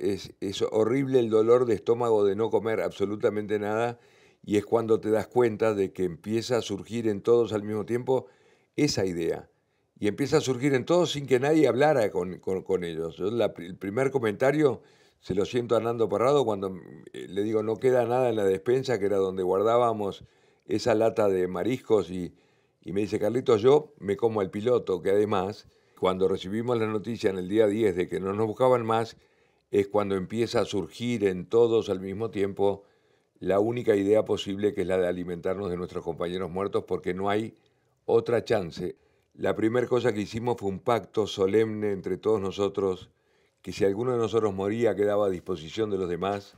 es, horrible el dolor de estómago de no comer absolutamente nada y es cuando te das cuenta de que empieza a surgir en todos al mismo tiempo esa idea. Y empieza a surgir en todos sin que nadie hablara con, ellos. el primer comentario se lo siento a Nando Parrado cuando eh, le digo no queda nada en la despensa, que era donde guardábamos esa lata de mariscos y, y me dice, Carlitos, yo me como al piloto, que además, cuando recibimos la noticia en el día 10 de que no nos buscaban más, es cuando empieza a surgir en todos al mismo tiempo la única idea posible que es la de alimentarnos de nuestros compañeros muertos porque no hay otra chance. La primera cosa que hicimos fue un pacto solemne entre todos nosotros que si alguno de nosotros moría quedaba a disposición de los demás